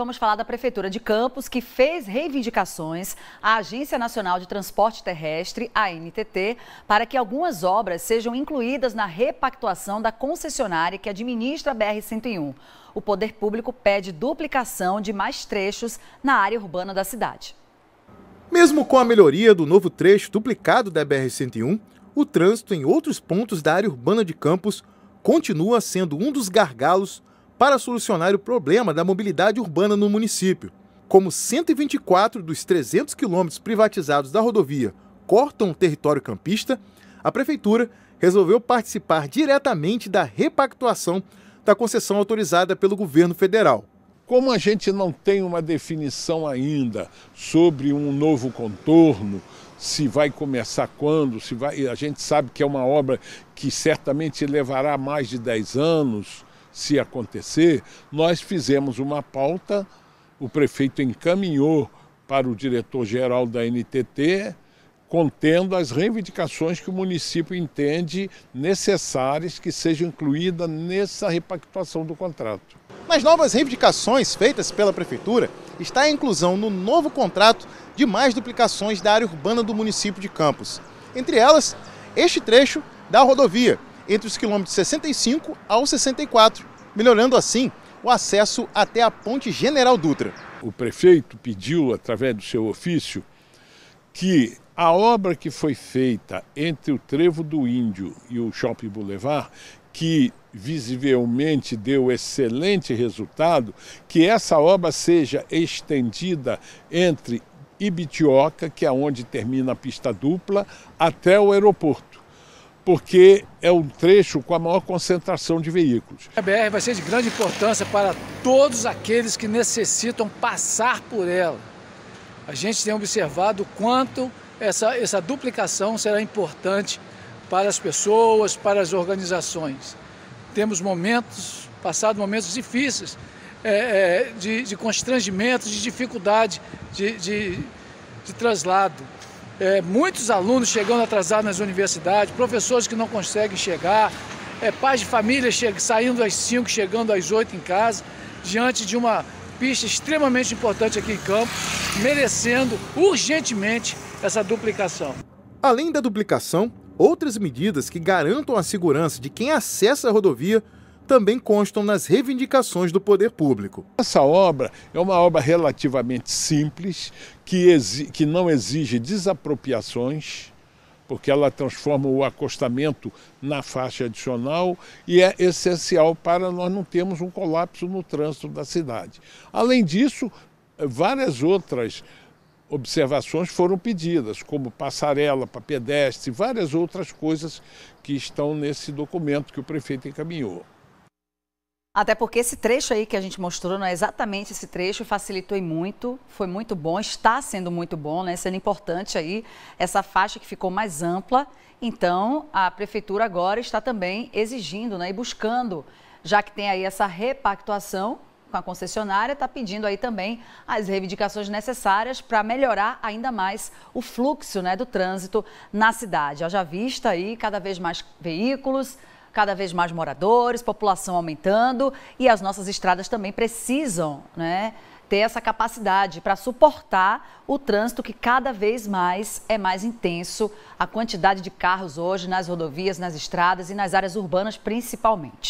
Vamos falar da Prefeitura de Campos, que fez reivindicações à Agência Nacional de Transporte Terrestre, ANTT, para que algumas obras sejam incluídas na repactuação da concessionária que administra a BR-101. O poder público pede duplicação de mais trechos na área urbana da cidade. Mesmo com a melhoria do novo trecho duplicado da BR-101, o trânsito em outros pontos da área urbana de Campos continua sendo um dos gargalos para solucionar o problema da mobilidade urbana no município. Como 124 dos 300 quilômetros privatizados da rodovia cortam o território campista, a prefeitura resolveu participar diretamente da repactuação da concessão autorizada pelo governo federal. Como a gente não tem uma definição ainda sobre um novo contorno, se vai começar quando, se vai, a gente sabe que é uma obra que certamente levará mais de 10 anos, se acontecer, nós fizemos uma pauta, o prefeito encaminhou para o diretor-geral da NTT, contendo as reivindicações que o município entende necessárias que sejam incluídas nessa repactuação do contrato. Nas novas reivindicações feitas pela Prefeitura, está a inclusão no novo contrato de mais duplicações da área urbana do município de Campos. Entre elas, este trecho da rodovia, entre os quilômetros 65 ao 64, melhorando assim o acesso até a Ponte General Dutra. O prefeito pediu, através do seu ofício, que a obra que foi feita entre o Trevo do Índio e o Shopping Boulevard, que visivelmente deu excelente resultado, que essa obra seja estendida entre Ibitioca, que é onde termina a pista dupla, até o aeroporto porque é um trecho com a maior concentração de veículos. A BR vai ser de grande importância para todos aqueles que necessitam passar por ela. A gente tem observado quanto essa, essa duplicação será importante para as pessoas, para as organizações. Temos momentos, passado momentos difíceis, é, é, de, de, constrangimento, de dificuldade de, de, de traslado é, muitos alunos chegando atrasados nas universidades, professores que não conseguem chegar, é, pais de família saindo às 5, chegando às 8 em casa, diante de uma pista extremamente importante aqui em Campos, merecendo urgentemente essa duplicação. Além da duplicação, outras medidas que garantam a segurança de quem acessa a rodovia também constam nas reivindicações do poder público. Essa obra é uma obra relativamente simples, que, que não exige desapropriações, porque ela transforma o acostamento na faixa adicional e é essencial para nós não termos um colapso no trânsito da cidade. Além disso, várias outras observações foram pedidas, como passarela para pedestre, várias outras coisas que estão nesse documento que o prefeito encaminhou. Até porque esse trecho aí que a gente mostrou, não é exatamente esse trecho, facilitou e muito, foi muito bom, está sendo muito bom, né? Sendo importante aí essa faixa que ficou mais ampla. Então, a prefeitura agora está também exigindo, né? E buscando, já que tem aí essa repactuação com a concessionária, está pedindo aí também as reivindicações necessárias para melhorar ainda mais o fluxo, né? Do trânsito na cidade. Já vista aí cada vez mais veículos, cada vez mais moradores, população aumentando e as nossas estradas também precisam, né? ter essa capacidade para suportar o trânsito que cada vez mais é mais intenso, a quantidade de carros hoje nas rodovias, nas estradas e nas áreas urbanas principalmente.